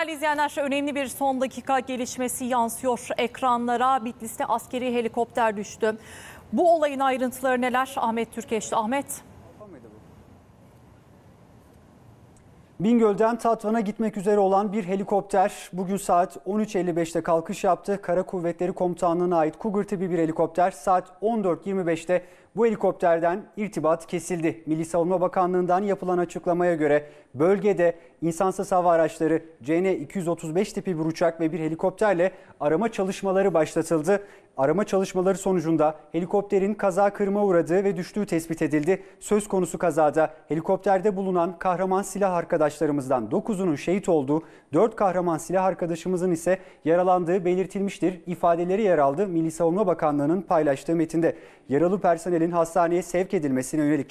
Değerli izleyenler önemli bir son dakika gelişmesi yansıyor ekranlara. Bitlis'te askeri helikopter düştü. Bu olayın ayrıntıları neler? Ahmet Türkeş'te. Ahmet. Bingöl'den Tatvan'a gitmek üzere olan bir helikopter bugün saat 13.55'te kalkış yaptı. Kara Kuvvetleri Komutanlığı'na ait Cougar tipi bir helikopter saat 14.25'te bu helikopterden irtibat kesildi. Milli Savunma Bakanlığı'ndan yapılan açıklamaya göre bölgede insansız hava araçları CN-235 tipi bir uçak ve bir helikopterle arama çalışmaları başlatıldı. Arama çalışmaları sonucunda helikopterin kaza kırma uğradığı ve düştüğü tespit edildi. Söz konusu kazada helikopterde bulunan kahraman silah arkadaşlarımızdan 9'unun şehit olduğu, 4 kahraman silah arkadaşımızın ise yaralandığı belirtilmiştir. İfadeleri yer aldı Milli Savunma Bakanlığı'nın paylaştığı metinde. Yaralı personelin hastaneye sevk edilmesine yönelik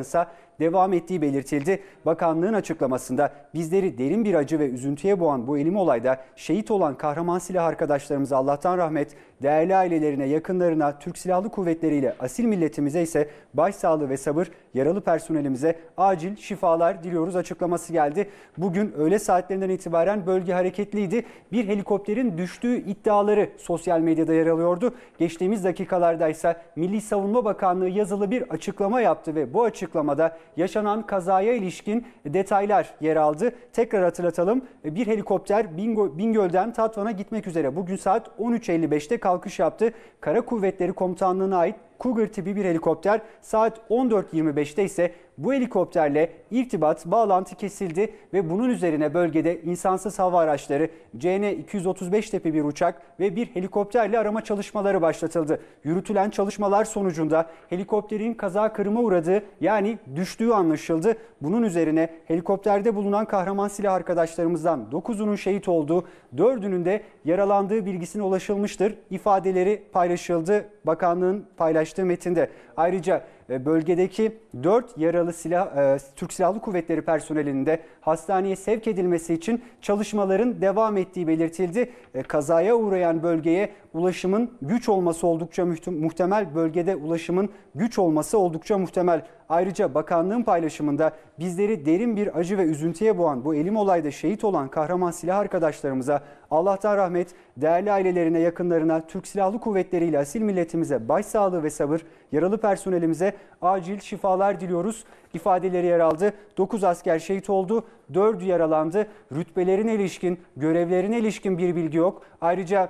ise devam ettiği belirtildi. Bakanlığın açıklamasında bizleri derin bir acı ve üzüntüye boğan bu elim olayda şehit olan kahraman silah arkadaşlarımıza Allah'tan rahmet, değerli ailelerine, yakınlarına, Türk Silahlı Kuvvetleri ile asil milletimize ise başsağlığı ve sabır, yaralı personelimize acil şifalar diliyoruz açıklaması geldi. Bugün öğle saatlerinden itibaren bölge hareketliydi. Bir helikopterin düştüğü iddiaları sosyal medyada yer alıyordu. Geçtiğimiz dakikalarda ise Milli Savunma Bakanlığı yazılı bir açıklama yaptı ve bu açıklamada yaşanan kazaya ilişkin detaylar yer aldı. Tekrar hatırlatalım bir helikopter Bingöl'den Tatvan'a gitmek üzere bugün saat 13.55'te kalkış yaptı. Kara Kuvvetleri Komutanlığı'na ait Cougar tipi bir helikopter saat 14.25'te ise bu helikopterle irtibat bağlantı kesildi ve bunun üzerine bölgede insansız hava araçları CN-235 tipi bir uçak ve bir helikopterle arama çalışmaları başlatıldı. Yürütülen çalışmalar sonucunda helikopterin kaza kırıma uğradığı yani düştüğü anlaşıldı. Bunun üzerine helikopterde bulunan kahraman silah arkadaşlarımızdan 9'unun şehit olduğu, 4'ünün de yaralandığı bilgisine ulaşılmıştır. İfadeleri paylaşıldı Bakanlığın paylaştığı metinde. Ayrıca e, bölgedeki 4 yaralı silah e, Türk Silahlı Kuvvetleri personelinin de hastaneye sevk edilmesi için çalışmaların devam ettiği belirtildi. E, kazaya uğrayan bölgeye ulaşımın güç olması oldukça muhtemel. Bölgede ulaşımın güç olması oldukça muhtemel. Ayrıca bakanlığın paylaşımında bizleri derin bir acı ve üzüntüye boğan bu elim olayda şehit olan kahraman silah arkadaşlarımıza Allah'tan rahmet, değerli ailelerine, yakınlarına, Türk Silahlı Kuvvetleri ile asil milletimize başsağlığı ve sabır, yaralı personelimize acil şifalar diliyoruz ifadeleri yer aldı. 9 asker şehit oldu, 4'ü yaralandı. Rütbelerine ilişkin, görevlerine ilişkin bir bilgi yok. Ayrıca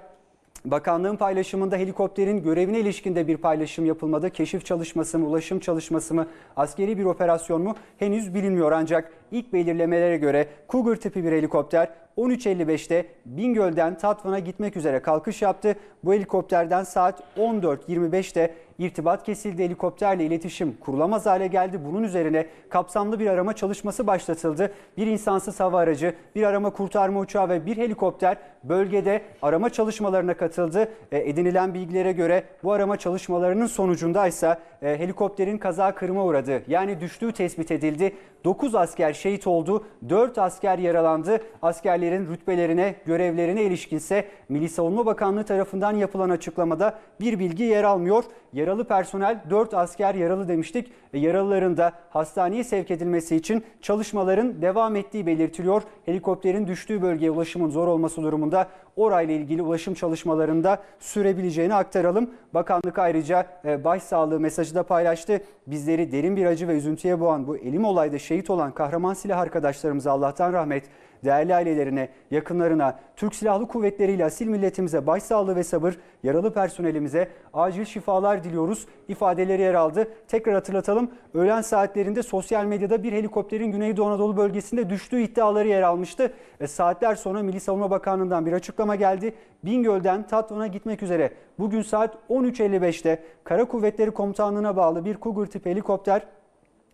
Bakanlığın paylaşımında helikopterin görevine ilişkinde bir paylaşım yapılmadı. Keşif çalışması mı, ulaşım çalışması mı, askeri bir operasyon mu henüz bilinmiyor ancak İlk belirlemelere göre Cougar tipi bir helikopter 13.55'te Bingöl'den Tatvan'a gitmek üzere kalkış yaptı. Bu helikopterden saat 14.25'te irtibat kesildi. Helikopterle iletişim kurulamaz hale geldi. Bunun üzerine kapsamlı bir arama çalışması başlatıldı. Bir insansız hava aracı, bir arama kurtarma uçağı ve bir helikopter bölgede arama çalışmalarına katıldı. E, edinilen bilgilere göre bu arama çalışmalarının sonucunda ise e, helikopterin kaza kırma uğradı. Yani düştüğü tespit edildi. 9 asker şehit oldu. 4 asker yaralandı. Askerlerin rütbelerine, görevlerine ilişkinse Milli Savunma Bakanlığı tarafından yapılan açıklamada bir bilgi yer almıyor. Yaralı personel 4 asker yaralı demiştik. E, yaralıların da hastaneye sevk edilmesi için çalışmaların devam ettiği belirtiliyor. Helikopterin düştüğü bölgeye ulaşımın zor olması durumunda orayla ilgili ulaşım çalışmalarında sürebileceğini aktaralım. Bakanlık ayrıca e, başsağlığı mesajı da paylaştı. Bizleri derin bir acı ve üzüntüye boğan bu elim olayda şehit olan kahraman silah arkadaşlarımıza Allah'tan rahmet değerli ailelerine, yakınlarına, Türk Silahlı Kuvvetleri ile asil milletimize başsağlığı ve sabır, yaralı personelimize acil şifalar diliyoruz ifadeleri yer aldı. Tekrar hatırlatalım öğlen saatlerinde sosyal medyada bir helikopterin Güneydoğu Anadolu bölgesinde düştüğü iddiaları yer almıştı. E, saatler sonra Milli Savunma Bakanlığı'ndan bir açıklama geldi. Bingöl'den Tatvan'a gitmek üzere bugün saat 13.55'te Kara Kuvvetleri Komutanlığı'na bağlı bir Cougar tip helikopter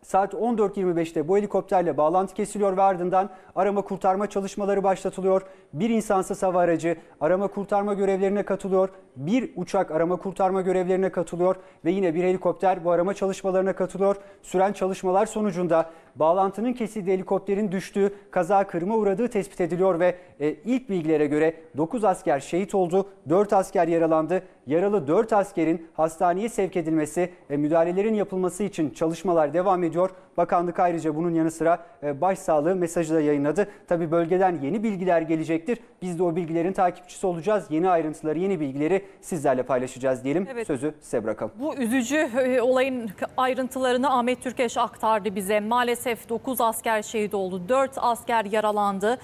saat 14.25'te bu helikopterle bağlantı kesiliyor ve ardından arama kurtarma çalışmaları başlatılıyor. Bir insansız hava aracı arama kurtarma görevlerine katılıyor bir uçak arama kurtarma görevlerine katılıyor ve yine bir helikopter bu arama çalışmalarına katılıyor. Süren çalışmalar sonucunda bağlantının kesildiği helikopterin düştüğü, kaza kırma uğradığı tespit ediliyor ve e, ilk bilgilere göre 9 asker şehit oldu, 4 asker yaralandı. Yaralı 4 askerin hastaneye sevk edilmesi, e, müdahalelerin yapılması için çalışmalar devam ediyor. Bakanlık ayrıca bunun yanı sıra e, başsağlığı mesajı da yayınladı. Tabi bölgeden yeni bilgiler gelecektir. Biz de o bilgilerin takipçisi olacağız. Yeni ayrıntıları, yeni bilgileri sizlerle paylaşacağız diyelim. Evet. Sözü size bırakalım. Bu üzücü e, olayın ayrıntılarını Ahmet Türkeş aktardı bize. Maalesef 9 asker şehit oldu, 4 asker yaralandı.